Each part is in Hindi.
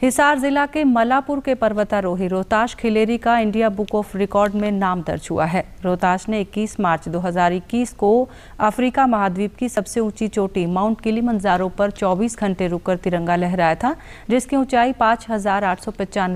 हिसार जिला के मलापुर के पर्वतारोही रोहताश खिलेरी का इंडिया बुक ऑफ रिकॉर्ड में नाम दर्ज हुआ है रोहताश ने 21 मार्च 2021 को अफ्रीका महाद्वीप की सबसे ऊंची चोटी माउंट किलीमंजारो पर 24 घंटे रुककर तिरंगा लहराया था जिसकी ऊंचाई पाँच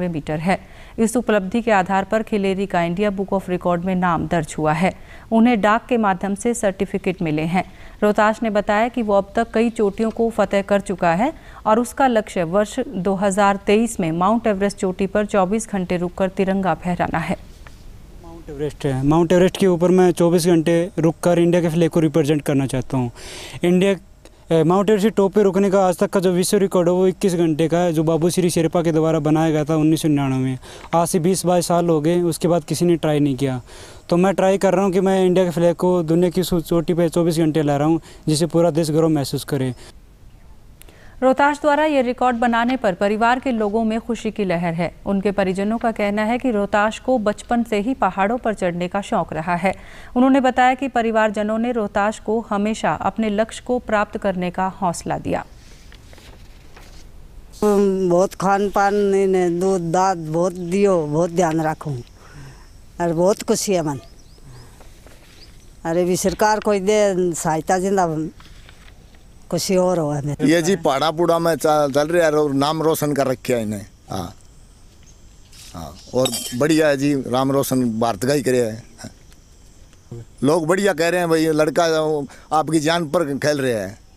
मीटर है इस उपलब्धि के आधार पर खिलेरी का इंडिया बुक ऑफ रिकॉर्ड में नाम दर्ज हुआ है उन्हें डाक के माध्यम से सर्टिफिकेट मिले हैं रोहताश ने बताया कि वो अब तक कई चोटियों को फतेह कर चुका है और उसका लक्ष्य वर्ष दो 2023 में माउंट एवरेस्ट चोटी पर 24 घंटे रुककर तिरंगा फहराना है माउंट एवरेस्ट है माउंट एवरेस्ट के ऊपर मैं 24 घंटे रुककर इंडिया के फ्लैग को रिप्रेजेंट करना चाहता हूँ इंडिया माउंट एवरेस्ट टॉप पे रुकने का आज तक का जो विश्व रिकॉर्ड है वो 21 घंटे का है जो बाबू श्री शेरपा के द्वारा बनाया गया था उन्नीस में आज से बीस बाईस साल हो गए उसके बाद किसी ने ट्राई नहीं किया तो मैं ट्राई कर रहा हूँ कि मैं इंडिया के फ्लैग को दुनिया की चोटी पर चौबीस घंटे ला रहा हूँ जिसे पूरा देश गर्व महसूस करे रोहताश द्वारा ये रिकॉर्ड बनाने पर परिवार के लोगों में खुशी की लहर है उनके परिजनों का कहना है कि रोहताश को बचपन से ही पहाड़ों पर चढ़ने का शौक रहा है उन्होंने बताया कि परिवारजनों ने रोहताश को हमेशा अपने लक्ष्य को प्राप्त करने का हौसला दिया बहुत खान पान ने दूध दाद बहुत दियो बहुत ध्यान रखूँ और बहुत खुशी है मन अरे भी सरकार कोई दे सहायता जिंदा खुशी और हो हमें ये जी पुड़ा में चल रहा है और नाम रोशन कर रखे है इन्हें हाँ हाँ और बढ़िया है जी राम रोशन भारत का ही करे है लोग बढ़िया कह रहे हैं भाई लड़का आपकी जान पर खेल रहे हैं